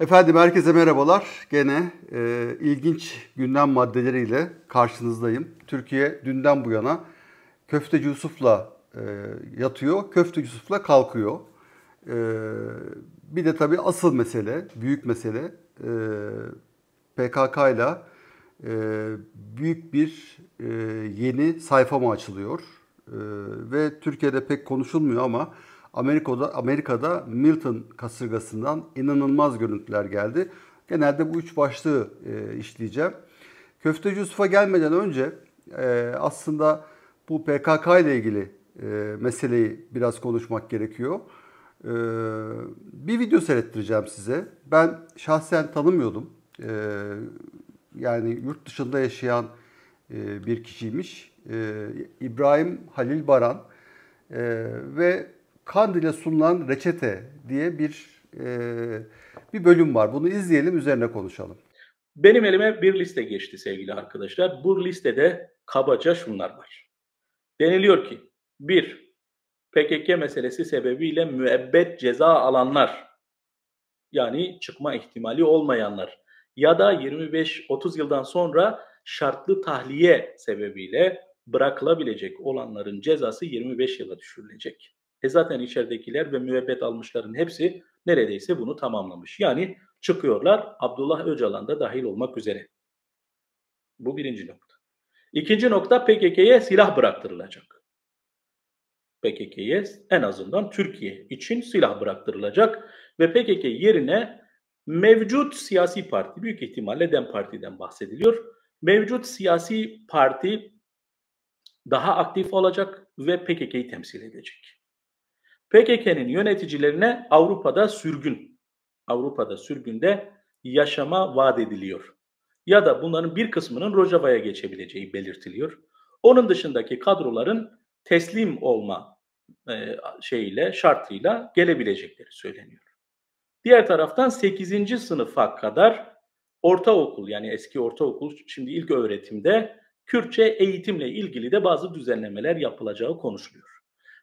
Efendim herkese merhabalar. Gene e, ilginç gündem maddeleriyle karşınızdayım. Türkiye dünden bu yana Köfteci Yusuf'la e, yatıyor, Köfteci Yusuf'la kalkıyor. E, bir de tabii asıl mesele, büyük mesele e, PKK ile e, büyük bir e, yeni sayfa mı açılıyor? E, ve Türkiye'de pek konuşulmuyor ama Amerika'da, Amerika'da Milton kasırgasından inanılmaz görüntüler geldi. Genelde bu üç başlığı e, işleyeceğim. Köfteci Yusuf'a gelmeden önce e, aslında bu PKK ile ilgili e, meseleyi biraz konuşmak gerekiyor. E, bir video seyrettireceğim size. Ben şahsen tanımıyordum. E, yani yurt dışında yaşayan e, bir kişiymiş. E, İbrahim Halil Baran e, ve Kandil'e sunulan reçete diye bir e, bir bölüm var. Bunu izleyelim, üzerine konuşalım. Benim elime bir liste geçti sevgili arkadaşlar. Bu listede kabaca şunlar var. Deniliyor ki bir PKK meselesi sebebiyle müebbet ceza alanlar yani çıkma ihtimali olmayanlar ya da 25-30 yıldan sonra şartlı tahliye sebebiyle bırakılabilecek olanların cezası 25 yıla düşürülecek. E zaten içeridekiler ve müebbet almışların hepsi neredeyse bunu tamamlamış. Yani çıkıyorlar Abdullah Öcalan da dahil olmak üzere. Bu birinci nokta. İkinci nokta PKK'ye silah bıraktırılacak. PKK'ye en azından Türkiye için silah bıraktırılacak ve PKK yerine mevcut siyasi parti, büyük ihtimalle DEM Parti'den bahsediliyor. Mevcut siyasi parti daha aktif olacak ve PKK'yı temsil edecek. PKK'nın yöneticilerine Avrupa'da sürgün, Avrupa'da sürgünde yaşama vaat ediliyor. Ya da bunların bir kısmının Rojava'ya geçebileceği belirtiliyor. Onun dışındaki kadroların teslim olma e, şeyiyle, şartıyla gelebilecekleri söyleniyor. Diğer taraftan 8. sınıfa kadar ortaokul yani eski ortaokul şimdi ilk öğretimde Kürtçe eğitimle ilgili de bazı düzenlemeler yapılacağı konuşuluyor.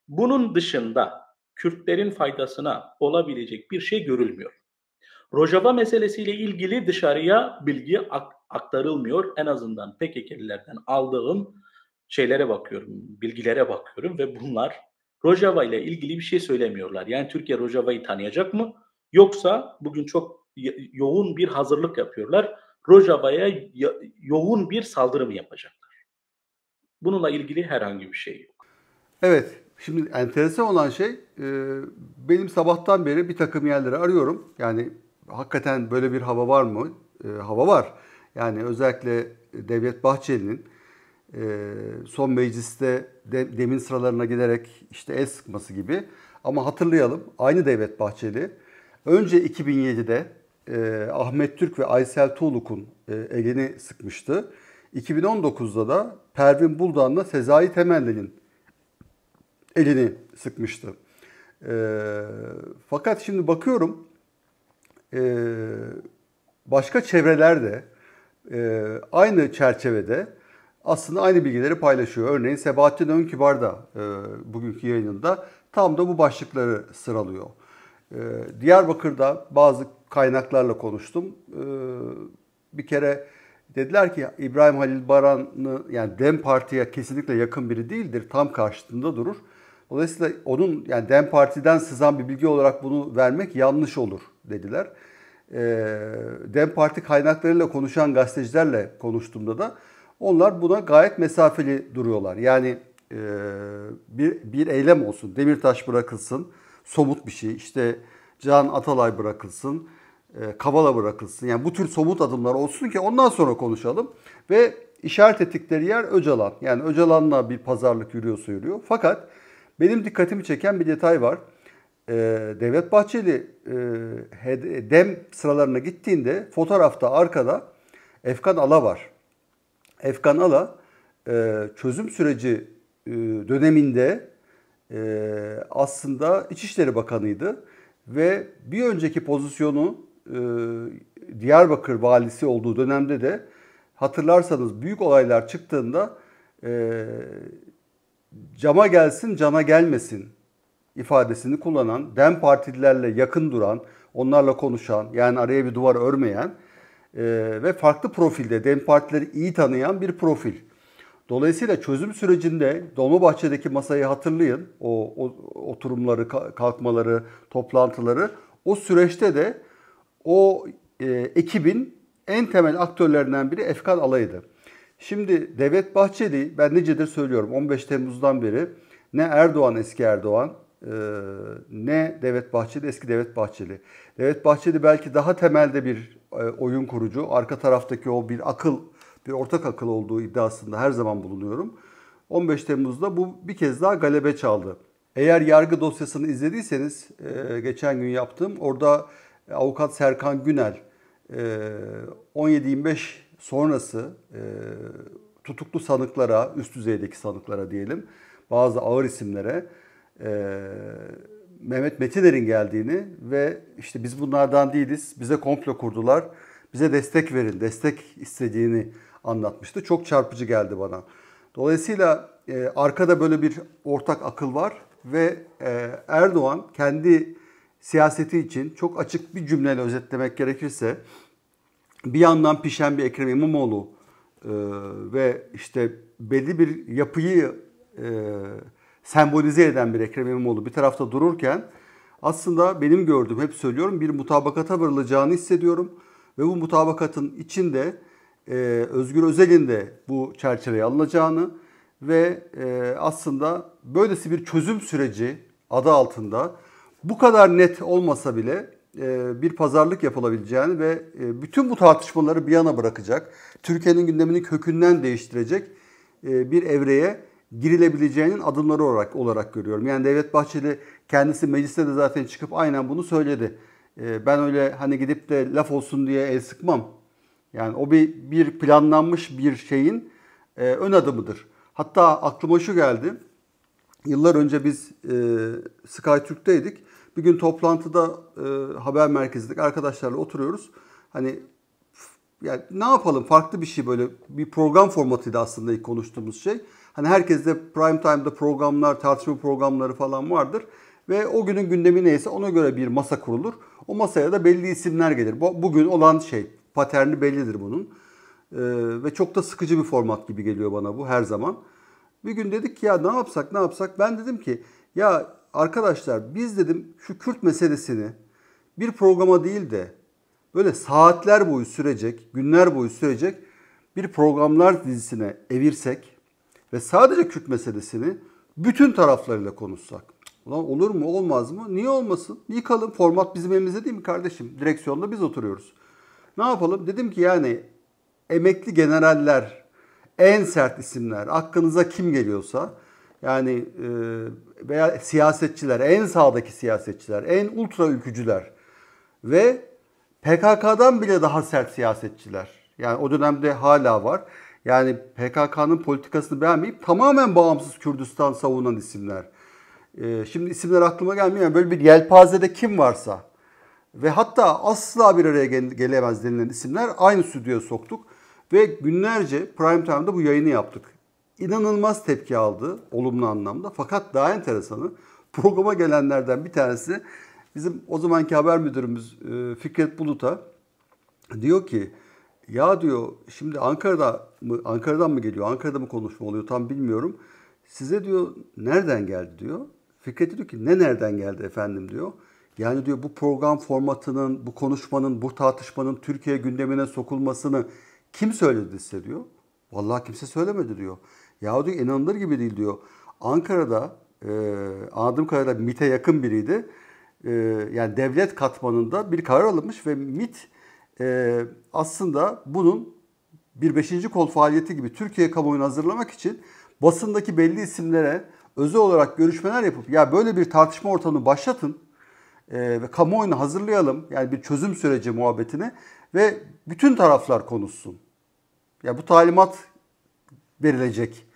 Bunun dışında Kürtlerin faydasına olabilecek bir şey görülmüyor. Rojava meselesiyle ilgili dışarıya bilgi aktarılmıyor. En azından PKK'lilerden aldığım şeylere bakıyorum, bilgilere bakıyorum ve bunlar Rojava ile ilgili bir şey söylemiyorlar. Yani Türkiye Rojava'yı tanıyacak mı? Yoksa bugün çok yoğun bir hazırlık yapıyorlar. Rojava'ya yoğun bir saldırı mı yapacaklar? Bununla ilgili herhangi bir şey yok. Evet, Şimdi enteresan olan şey e, benim sabahtan beri bir takım yerleri arıyorum. Yani hakikaten böyle bir hava var mı? E, hava var. Yani özellikle Devlet Bahçeli'nin e, son mecliste de, demin sıralarına giderek işte el sıkması gibi. Ama hatırlayalım aynı Devlet Bahçeli önce 2007'de e, Ahmet Türk ve Aysel Tuğluk'un e, elini sıkmıştı. 2019'da da Pervin Buldan'la Sezai Temelli'nin elini sıkmıştı. E, fakat şimdi bakıyorum e, başka çevrelerde e, ee, aynı çerçevede aslında aynı bilgileri paylaşıyor. Örneğin Sebahattin Önkibar da e, bugünkü yayınında tam da bu başlıkları sıralıyor. E, Diyarbakır'da bazı kaynaklarla konuştum. E, bir kere dediler ki İbrahim Halil Baran'ı yani DEM Parti'ye kesinlikle yakın biri değildir. Tam karşısında durur. Dolayısıyla onun yani Dem Parti'den sızan bir bilgi olarak bunu vermek yanlış olur dediler. E, Dem Parti kaynaklarıyla konuşan gazetecilerle konuştuğumda da onlar buna gayet mesafeli duruyorlar. Yani e, bir, bir eylem olsun, Demirtaş bırakılsın, somut bir şey, işte Can Atalay bırakılsın, e, Kavala bırakılsın. Yani bu tür somut adımlar olsun ki ondan sonra konuşalım. Ve işaret ettikleri yer Öcalan. Yani Öcalan'la bir pazarlık yürüyorsa yürüyor. Fakat benim dikkatimi çeken bir detay var. Ee, Devlet Bahçeli e, dem sıralarına gittiğinde fotoğrafta arkada Efkan Ala var. Efkan Ala e, çözüm süreci e, döneminde e, aslında İçişleri Bakanı'ydı ve bir önceki pozisyonu e, Diyarbakır valisi olduğu dönemde de hatırlarsanız büyük olaylar çıktığında e, cama gelsin cana gelmesin ifadesini kullanan, DEM partililerle yakın duran, onlarla konuşan, yani araya bir duvar örmeyen e, ve farklı profilde DEM partileri iyi tanıyan bir profil. Dolayısıyla çözüm sürecinde Dolmabahçe'deki masayı hatırlayın. O, o oturumları, kalkmaları, toplantıları. O süreçte de o e, ekibin en temel aktörlerinden biri Efkan Alay'dı. Şimdi Devlet Bahçeli ben nicedir söylüyorum 15 Temmuz'dan beri ne Erdoğan eski Erdoğan e, ne Devlet Bahçeli eski Devlet Bahçeli. Devlet Bahçeli belki daha temelde bir e, oyun kurucu. Arka taraftaki o bir akıl, bir ortak akıl olduğu iddiasında her zaman bulunuyorum. 15 Temmuz'da bu bir kez daha galebe çaldı. Eğer yargı dosyasını izlediyseniz e, geçen gün yaptım. Orada avukat Serkan Günel 17-25 e, Sonrası e, tutuklu sanıklara, üst düzeydeki sanıklara diyelim, bazı ağır isimlere e, Mehmet Metiner'in geldiğini ve işte biz bunlardan değiliz, bize komplo kurdular, bize destek verin, destek istediğini anlatmıştı. Çok çarpıcı geldi bana. Dolayısıyla e, arkada böyle bir ortak akıl var ve e, Erdoğan kendi siyaseti için çok açık bir cümleyle özetlemek gerekirse bir yandan pişen bir Ekrem İmamoğlu e, ve işte belli bir yapıyı e, sembolize eden bir Ekrem İmamoğlu bir tarafta dururken aslında benim gördüğüm hep söylüyorum bir mutabakata varılacağını hissediyorum ve bu mutabakatın içinde e, Özgür Özel'in de bu çerçeveye alınacağını ve e, aslında böylesi bir çözüm süreci adı altında bu kadar net olmasa bile e, bir pazarlık yapılabileceğini ve e, bütün bu tartışmaları bir yana bırakacak, Türkiye'nin gündemini kökünden değiştirecek e, bir evreye girilebileceğinin adımları olarak olarak görüyorum. Yani Devlet Bahçeli kendisi mecliste de zaten çıkıp aynen bunu söyledi. Ben öyle hani gidip de laf olsun diye el sıkmam. Yani o bir, bir planlanmış bir şeyin ön adımıdır. Hatta aklıma şu geldi. Yıllar önce biz Sky Türk'teydik. Bir gün toplantıda e, haber merkezindeki arkadaşlarla oturuyoruz. Hani yani ne yapalım farklı bir şey böyle bir program formatıydı aslında ilk konuştuğumuz şey. Hani herkeste prime time'da programlar, tartışma programları falan vardır. Ve o günün gündemi neyse ona göre bir masa kurulur. O masaya da belli isimler gelir. Bugün olan şey, paterni bellidir bunun. Ee, ve çok da sıkıcı bir format gibi geliyor bana bu her zaman. Bir gün dedik ki ya ne yapsak ne yapsak. Ben dedim ki ya arkadaşlar biz dedim şu Kürt meselesini bir programa değil de böyle saatler boyu sürecek, günler boyu sürecek bir programlar dizisine evirsek ve sadece Kürt meselesini bütün taraflarıyla konuşsak. Ulan olur mu olmaz mı? Niye olmasın? Yıkalım format bizim elimizde değil mi kardeşim? Direksiyonda biz oturuyoruz. Ne yapalım? Dedim ki yani emekli generaller, en sert isimler, aklınıza kim geliyorsa yani e, veya siyasetçiler, en sağdaki siyasetçiler, en ultra ülkücüler ve PKK'dan bile daha sert siyasetçiler. Yani o dönemde hala var. Yani PKK'nın politikasını beğenmeyip tamamen bağımsız Kürdistan savunan isimler. Ee, şimdi isimler aklıma gelmiyor. böyle bir yelpazede kim varsa ve hatta asla bir araya gelemez denilen isimler aynı stüdyoya soktuk. Ve günlerce prime time'da bu yayını yaptık inanılmaz tepki aldı olumlu anlamda. Fakat daha enteresanı programa gelenlerden bir tanesi bizim o zamanki haber müdürümüz e, Fikret Bulut'a diyor ki ya diyor şimdi Ankara'da mı Ankara'dan mı geliyor? Ankara'da mı konuşma oluyor tam bilmiyorum. Size diyor nereden geldi diyor. Fikret diyor ki ne nereden geldi efendim diyor. Yani diyor bu program formatının, bu konuşmanın, bu tartışmanın Türkiye gündemine sokulmasını kim söyledi size diyor. Vallahi kimse söylemedi diyor. Yahu diyor inanılır gibi değil diyor. Ankara'da e, anladığım kadarıyla MIT'e yakın biriydi. E, yani devlet katmanında bir karar alınmış ve MIT e, aslında bunun bir beşinci kol faaliyeti gibi Türkiye kamuoyunu hazırlamak için basındaki belli isimlere özel olarak görüşmeler yapıp ya böyle bir tartışma ortamını başlatın e, ve kamuoyunu hazırlayalım. Yani bir çözüm süreci muhabbetini ve bütün taraflar konuşsun. Ya bu talimat verilecek.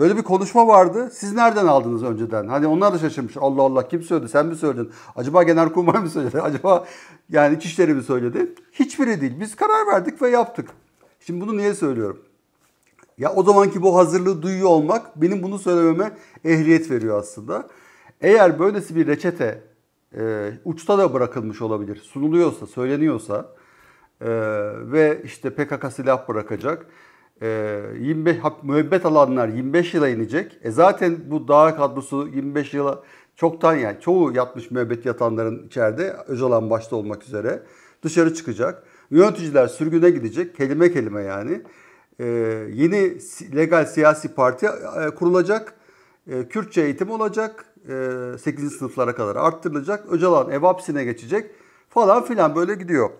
Böyle bir konuşma vardı. Siz nereden aldınız önceden? Hani onlar da şaşırmış. Allah Allah kim söyledi? Sen mi söyledin? Acaba Genelkurmay mı söyledi? Acaba yani İçişleri mi söyledi? Hiçbiri değil. Biz karar verdik ve yaptık. Şimdi bunu niye söylüyorum? Ya o zamanki bu hazırlığı duyuyor olmak benim bunu söylememe ehliyet veriyor aslında. Eğer böylesi bir reçete e, uçta da bırakılmış olabilir, sunuluyorsa, söyleniyorsa e, ve işte PKK silah bırakacak 25 ee, müebbet alanlar 25 yıla inecek. E zaten bu dağ kadrosu 25 yıla çoktan yani çoğu yatmış müebbet yatanların içeride Öcalan başta olmak üzere dışarı çıkacak. Yöneticiler sürgüne gidecek kelime kelime yani. E, yeni legal siyasi parti e, kurulacak. E, Kürtçe eğitim olacak. E, 8. sınıflara kadar arttırılacak. Öcalan ev hapsine geçecek falan filan böyle gidiyor.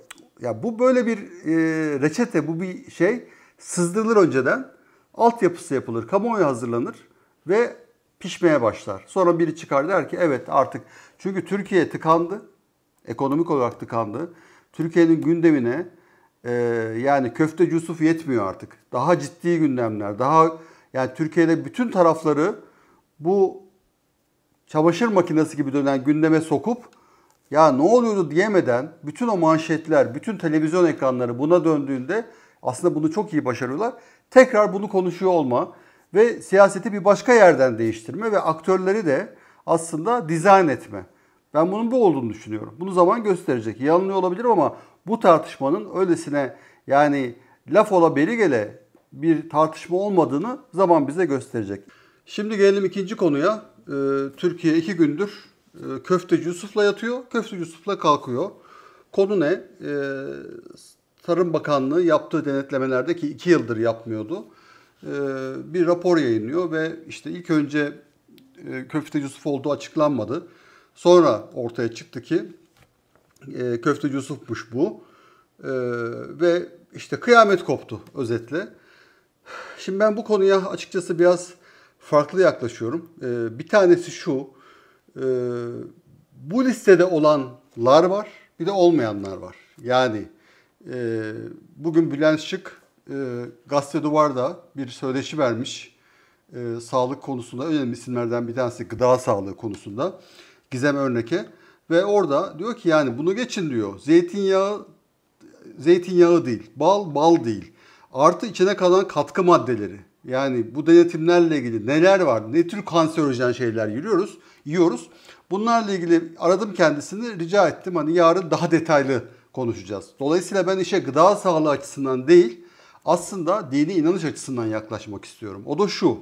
Ya bu böyle bir e, reçete, bu bir şey sızdırılır önceden. Altyapısı yapılır, kamuoyu hazırlanır ve pişmeye başlar. Sonra biri çıkar der ki evet artık çünkü Türkiye tıkandı. Ekonomik olarak tıkandı. Türkiye'nin gündemine e, yani köfte Yusuf yetmiyor artık. Daha ciddi gündemler, daha yani Türkiye'de bütün tarafları bu çamaşır makinesi gibi dönen gündeme sokup ya ne oluyordu diyemeden bütün o manşetler, bütün televizyon ekranları buna döndüğünde aslında bunu çok iyi başarıyorlar. Tekrar bunu konuşuyor olma ve siyaseti bir başka yerden değiştirme ve aktörleri de aslında dizayn etme. Ben bunun bu olduğunu düşünüyorum. Bunu zaman gösterecek. Yanılıyor olabilir ama bu tartışmanın öylesine yani laf ola beri gele bir tartışma olmadığını zaman bize gösterecek. Şimdi gelelim ikinci konuya. Ee, Türkiye iki gündür e, Köfteci Yusuf'la yatıyor, Köfteci Yusuf'la kalkıyor. Konu ne? Ee, Tarım Bakanlığı yaptığı denetlemelerde ki iki yıldır yapmıyordu e, bir rapor yayınlıyor ve işte ilk önce e, Köfte Yusuf olduğu açıklanmadı. Sonra ortaya çıktı ki e, Köfte Yusuf'muş bu ve işte kıyamet koptu özetle. Şimdi ben bu konuya açıkçası biraz farklı yaklaşıyorum. Bir tanesi şu, bu listede olanlar var bir de olmayanlar var. Yani e, bugün Bülent Şık e, Gazete Duvar'da bir söyleşi vermiş. E, sağlık konusunda önemli isimlerden bir tanesi gıda sağlığı konusunda. Gizem Örnek'e. Ve orada diyor ki yani bunu geçin diyor. Zeytinyağı zeytinyağı değil. Bal bal değil. Artı içine kalan katkı maddeleri. Yani bu denetimlerle ilgili neler var? Ne tür kanserojen şeyler yiyoruz? Yiyoruz. Bunlarla ilgili aradım kendisini, rica ettim. Hani yarın daha detaylı konuşacağız. Dolayısıyla ben işe gıda sağlığı açısından değil aslında dini inanış açısından yaklaşmak istiyorum. O da şu.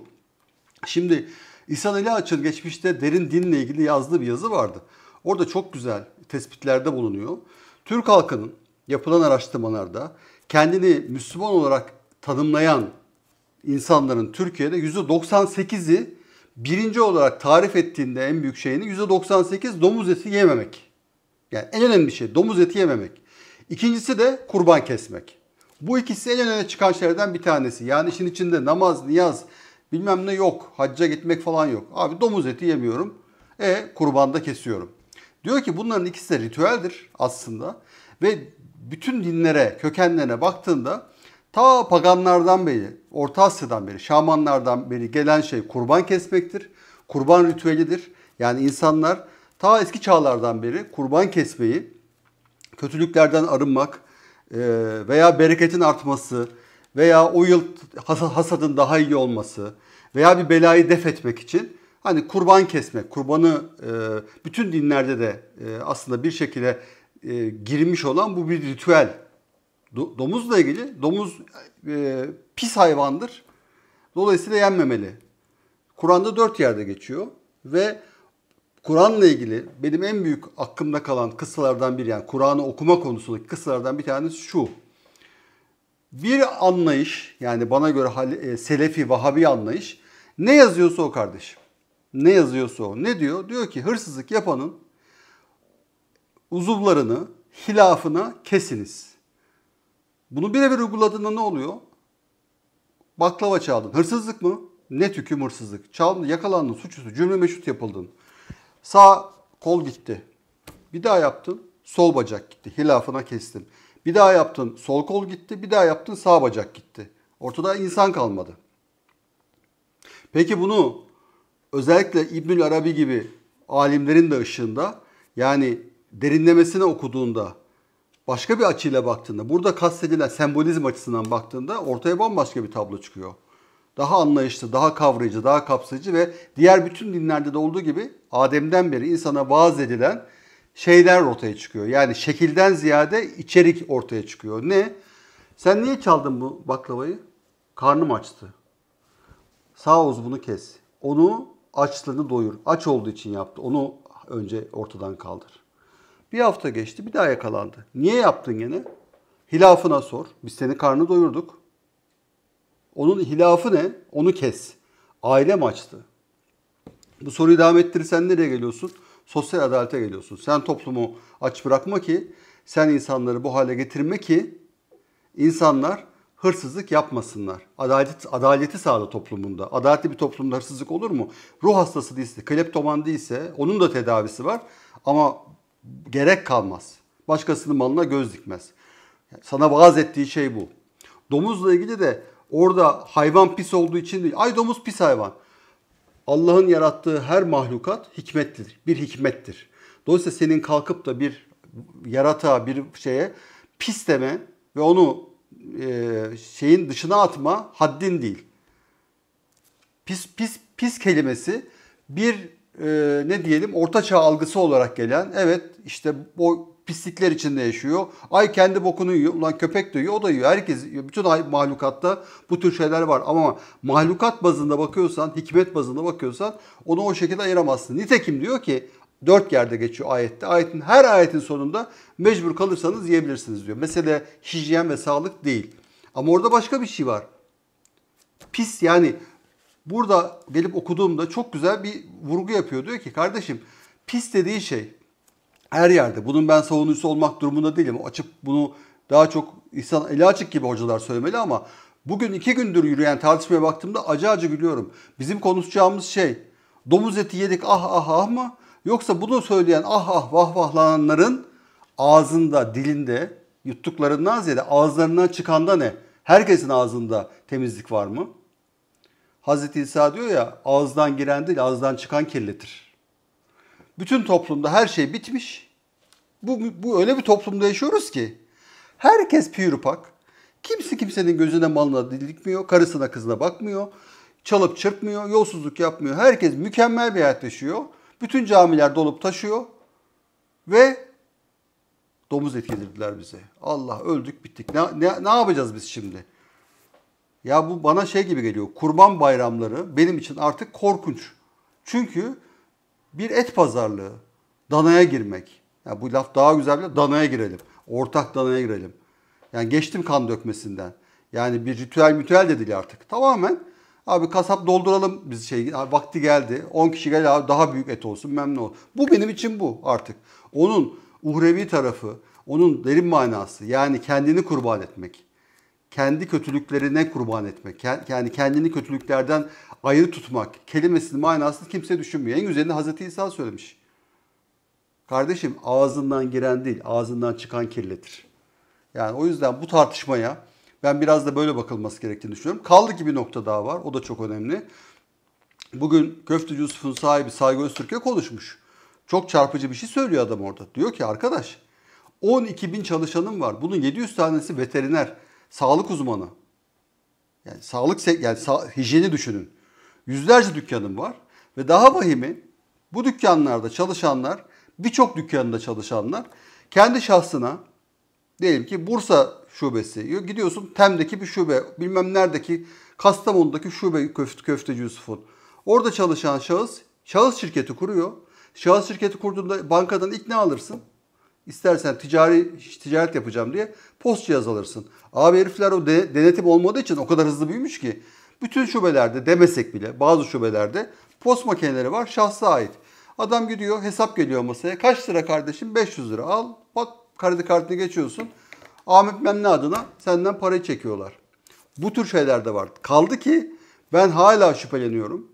Şimdi İhsan Ali Aç'ın geçmişte derin dinle ilgili yazdığı bir yazı vardı. Orada çok güzel tespitlerde bulunuyor. Türk halkının yapılan araştırmalarda kendini Müslüman olarak tanımlayan insanların Türkiye'de %98'i birinci olarak tarif ettiğinde en büyük şeyini %98 domuz eti yememek yani en önemli şey domuz eti yememek. İkincisi de kurban kesmek. Bu ikisi en öne çıkan şeylerden bir tanesi. Yani işin içinde namaz, niyaz bilmem ne yok. Hacca gitmek falan yok. Abi domuz eti yemiyorum. E kurbanda kesiyorum. Diyor ki bunların ikisi de ritüeldir aslında. Ve bütün dinlere, kökenlerine baktığında ta paganlardan beri, Orta Asya'dan beri, şamanlardan beri gelen şey kurban kesmektir. Kurban ritüelidir. Yani insanlar Ta eski çağlardan beri kurban kesmeyi, kötülüklerden arınmak e, veya bereketin artması veya o yıl hasadın daha iyi olması veya bir belayı def etmek için hani kurban kesmek, kurbanı e, bütün dinlerde de e, aslında bir şekilde girmiş olan bu bir ritüel. Domuzla ilgili domuz pis hayvandır. Dolayısıyla yenmemeli. Kur'an'da dört yerde geçiyor ve Kur'an'la ilgili benim en büyük aklımda kalan kıssalardan biri yani Kur'an'ı okuma konusundaki kıssalardan bir tanesi şu. Bir anlayış yani bana göre e, Selefi, Vahabi anlayış ne yazıyorsa o kardeşim. Ne yazıyorsa o. Ne diyor? Diyor ki hırsızlık yapanın uzuvlarını, hilafına kesiniz. Bunu birebir uyguladığında ne oluyor? Baklava çaldın. Hırsızlık mı? Ne tüküm hırsızlık. Çaldın, yakalandın, suçlusu cümle meşrut yapıldın. Sağ kol gitti. Bir daha yaptın. Sol bacak gitti. Hilafına kestin. Bir daha yaptın. Sol kol gitti. Bir daha yaptın. Sağ bacak gitti. Ortada insan kalmadı. Peki bunu özellikle İbnül Arabi gibi alimlerin de ışığında yani derinlemesine okuduğunda başka bir açıyla baktığında burada kastedilen sembolizm açısından baktığında ortaya bambaşka bir tablo çıkıyor daha anlayışlı, daha kavrayıcı, daha kapsayıcı ve diğer bütün dinlerde de olduğu gibi Adem'den beri insana vaaz edilen şeyler ortaya çıkıyor. Yani şekilden ziyade içerik ortaya çıkıyor. Ne? Sen niye çaldın bu baklavayı? Karnım açtı. Sağ omuz bunu kes. Onu açlığını doyur. Aç olduğu için yaptı. Onu önce ortadan kaldır. Bir hafta geçti bir daha yakalandı. Niye yaptın gene? Hilafına sor. Biz seni karnı doyurduk. Onun hilafı ne? Onu kes. Aile maçtı. Bu soruyu devam ettirirsen nereye geliyorsun? Sosyal adalete geliyorsun. Sen toplumu aç bırakma ki, sen insanları bu hale getirme ki insanlar hırsızlık yapmasınlar. Adalet, adaleti sağla toplumunda. Adaletli bir toplumda hırsızlık olur mu? Ruh hastası değilse, kleptoman değilse onun da tedavisi var. Ama gerek kalmaz. Başkasının malına göz dikmez. Sana vaaz ettiği şey bu. Domuzla ilgili de Orada hayvan pis olduğu için değil. Ay domuz pis hayvan. Allah'ın yarattığı her mahlukat hikmettir, Bir hikmettir. Dolayısıyla senin kalkıp da bir yarata bir şeye pis deme ve onu e, şeyin dışına atma haddin değil. Pis pis pis kelimesi bir e, ne diyelim orta çağ algısı olarak gelen evet işte o pislikler içinde yaşıyor. Ay kendi bokunu yiyor. Ulan köpek de yiyor. O da yiyor. Herkes yiyor. Bütün mahlukatta bu tür şeyler var. Ama mahlukat bazında bakıyorsan, hikmet bazında bakıyorsan onu o şekilde ayıramazsın. Nitekim diyor ki dört yerde geçiyor ayette. Ayetin her ayetin sonunda mecbur kalırsanız yiyebilirsiniz diyor. Mesele hijyen ve sağlık değil. Ama orada başka bir şey var. Pis yani burada gelip okuduğumda çok güzel bir vurgu yapıyor. Diyor ki kardeşim pis dediği şey her yerde. Bunun ben savunucusu olmak durumunda değilim. Açıp bunu daha çok insan eli açık gibi hocalar söylemeli ama bugün iki gündür yürüyen tartışmaya baktığımda acı acı gülüyorum. Bizim konuşacağımız şey domuz eti yedik ah ah ah mı? Yoksa bunu söyleyen ah ah vah vahlananların ağzında, dilinde yuttuklarından ziyade ağızlarından da ne? Herkesin ağzında temizlik var mı? Hazreti İsa diyor ya ağızdan giren değil ağızdan çıkan kirletir. Bütün toplumda her şey bitmiş. Bu, bu öyle bir toplumda yaşıyoruz ki herkes piyürpak. Kimse kimsenin gözüne malına dikmiyor, karısına kızına bakmıyor, çalıp çırpmıyor, yolsuzluk yapmıyor. Herkes mükemmel bir hayat yaşıyor. Bütün camiler dolup taşıyor ve domuz et yedirdiler bize. Allah öldük bittik. Ne, ne, ne yapacağız biz şimdi? Ya bu bana şey gibi geliyor. Kurban bayramları benim için artık korkunç. Çünkü bir et pazarlığı, danaya girmek, yani bu laf daha güzel bile danaya girelim. Ortak danaya girelim. Yani geçtim kan dökmesinden. Yani bir ritüel mütüel de artık. Tamamen abi kasap dolduralım biz şey abi vakti geldi. 10 kişi gel abi daha büyük et olsun memnun ol. Bu benim için bu artık. Onun uhrevi tarafı, onun derin manası yani kendini kurban etmek. Kendi kötülüklerine kurban etmek. Yani kendini kötülüklerden ayrı tutmak. Kelimesinin manasını kimse düşünmüyor. En güzelini Hazreti İsa söylemiş. Kardeşim ağzından giren değil, ağzından çıkan kirletir. Yani o yüzden bu tartışmaya ben biraz da böyle bakılması gerektiğini düşünüyorum. Kaldı ki bir nokta daha var. O da çok önemli. Bugün Köfteci Yusuf'un sahibi Saygı Öztürk'e konuşmuş. Çok çarpıcı bir şey söylüyor adam orada. Diyor ki arkadaş 12 bin çalışanım var. Bunun 700 tanesi veteriner, sağlık uzmanı. Yani sağlık yani sa- hijyeni düşünün. Yüzlerce dükkanım var ve daha vahimi bu dükkanlarda çalışanlar birçok dükkanında çalışanlar kendi şahsına diyelim ki Bursa şubesi gidiyorsun Tem'deki bir şube bilmem neredeki Kastamonu'daki şube köfte, köfteci Yusuf'un. Orada çalışan şahıs şahıs şirketi kuruyor. Şahıs şirketi kurduğunda bankadan ikna alırsın. İstersen ticari ticaret yapacağım diye post cihaz alırsın. Abi herifler o de, denetim olmadığı için o kadar hızlı büyümüş ki bütün şubelerde demesek bile bazı şubelerde post makineleri var şahsa ait. Adam gidiyor hesap geliyor masaya. Kaç lira kardeşim? 500 lira al. Bak kredi kartını geçiyorsun. Ahmet Memne adına senden parayı çekiyorlar. Bu tür şeyler de var. Kaldı ki ben hala şüpheleniyorum.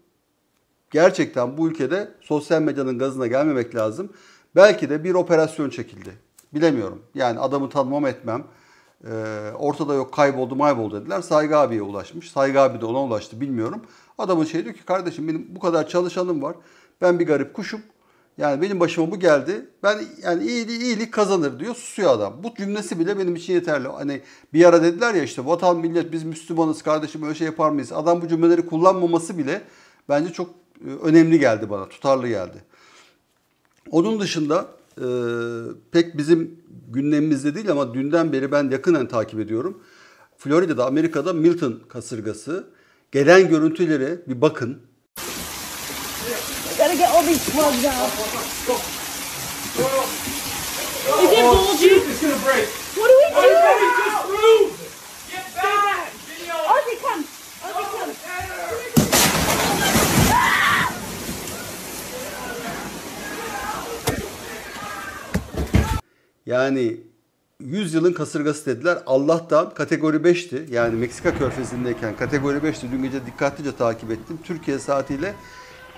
Gerçekten bu ülkede sosyal medyanın gazına gelmemek lazım. Belki de bir operasyon çekildi. Bilemiyorum. Yani adamı tanımam etmem. Ee, ortada yok kayboldu mayboldu dediler. Saygı abiye ulaşmış. Saygı abi de ona ulaştı bilmiyorum. Adamın şey diyor ki kardeşim benim bu kadar çalışanım var. Ben bir garip kuşum. Yani benim başıma bu geldi. Ben yani iyilik, iyilik kazanır diyor. Susuyor adam. Bu cümlesi bile benim için yeterli. Hani bir ara dediler ya işte vatan millet biz Müslümanız kardeşim öyle şey yapar mıyız? Adam bu cümleleri kullanmaması bile bence çok e, önemli geldi bana. Tutarlı geldi. Onun dışında e, pek bizim gündemimizde değil ama dünden beri ben yakından takip ediyorum. Florida'da Amerika'da Milton kasırgası. Gelen görüntüleri bir bakın to get all these plugs out. Go, go, go. Is it oh, it's gonna break. What do we do? Everybody just move! Get back! Video. come. Yani 100 yılın kasırgası dediler. Allah'tan kategori 5'ti. Yani Meksika körfezindeyken kategori 5'ti. Dün gece dikkatlice takip ettim. Türkiye saatiyle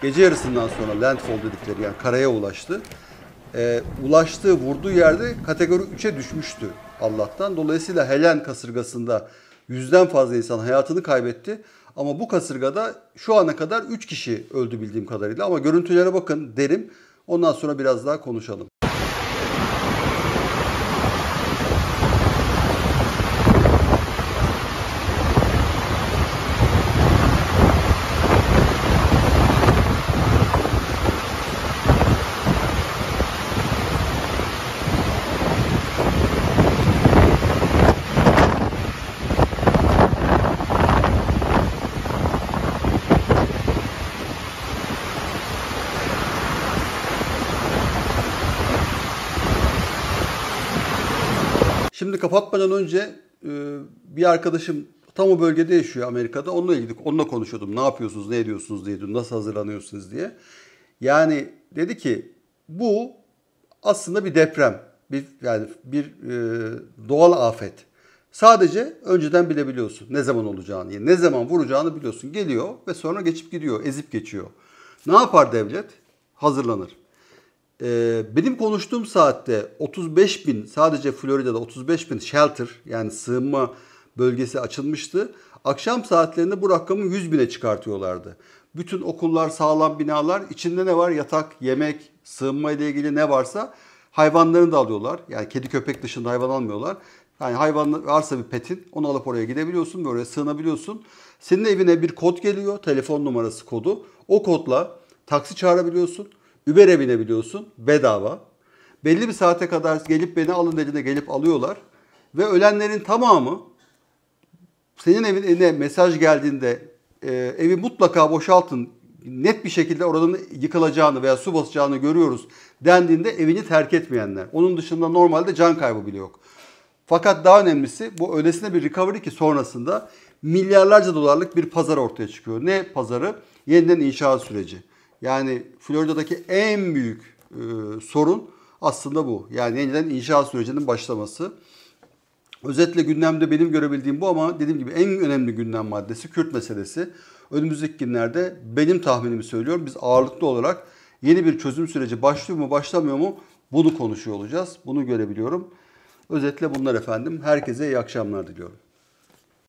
gece yarısından sonra landfall dedikleri yani karaya ulaştı. E, ulaştığı, vurduğu yerde kategori 3'e düşmüştü Allah'tan. Dolayısıyla Helen kasırgasında yüzden fazla insan hayatını kaybetti. Ama bu kasırgada şu ana kadar 3 kişi öldü bildiğim kadarıyla. Ama görüntülere bakın derim. Ondan sonra biraz daha konuşalım. kapatmadan önce e, bir arkadaşım tam o bölgede yaşıyor Amerika'da. Onunla ilgili onunla konuşuyordum. Ne yapıyorsunuz, ne ediyorsunuz diye, nasıl hazırlanıyorsunuz diye. Yani dedi ki bu aslında bir deprem. Bir yani bir e, doğal afet. Sadece önceden bilebiliyorsun ne zaman olacağını, ne zaman vuracağını biliyorsun. Geliyor ve sonra geçip gidiyor, ezip geçiyor. Ne yapar devlet? Hazırlanır e, benim konuştuğum saatte 35 bin sadece Florida'da 35 bin shelter yani sığınma bölgesi açılmıştı. Akşam saatlerinde bu rakamı 100 bine çıkartıyorlardı. Bütün okullar, sağlam binalar, içinde ne var? Yatak, yemek, sığınma ile ilgili ne varsa hayvanlarını da alıyorlar. Yani kedi köpek dışında hayvan almıyorlar. Yani hayvan varsa bir petin onu alıp oraya gidebiliyorsun böyle sığınabiliyorsun. Senin evine bir kod geliyor telefon numarası kodu. O kodla taksi çağırabiliyorsun. Uber'e binebiliyorsun bedava. Belli bir saate kadar gelip beni alın dediğinde gelip alıyorlar. Ve ölenlerin tamamı senin evine mesaj geldiğinde e, evi mutlaka boşaltın net bir şekilde oranın yıkılacağını veya su basacağını görüyoruz dendiğinde evini terk etmeyenler. Onun dışında normalde can kaybı bile yok. Fakat daha önemlisi bu öylesine bir recovery ki sonrasında milyarlarca dolarlık bir pazar ortaya çıkıyor. Ne pazarı? Yeniden inşaat süreci. Yani Florida'daki en büyük e, sorun aslında bu. Yani yeniden inşaat sürecinin başlaması. Özetle gündemde benim görebildiğim bu ama dediğim gibi en önemli gündem maddesi Kürt meselesi. Önümüzdeki günlerde benim tahminimi söylüyorum. Biz ağırlıklı olarak yeni bir çözüm süreci başlıyor mu başlamıyor mu bunu konuşuyor olacağız. Bunu görebiliyorum. Özetle bunlar efendim. Herkese iyi akşamlar diliyorum.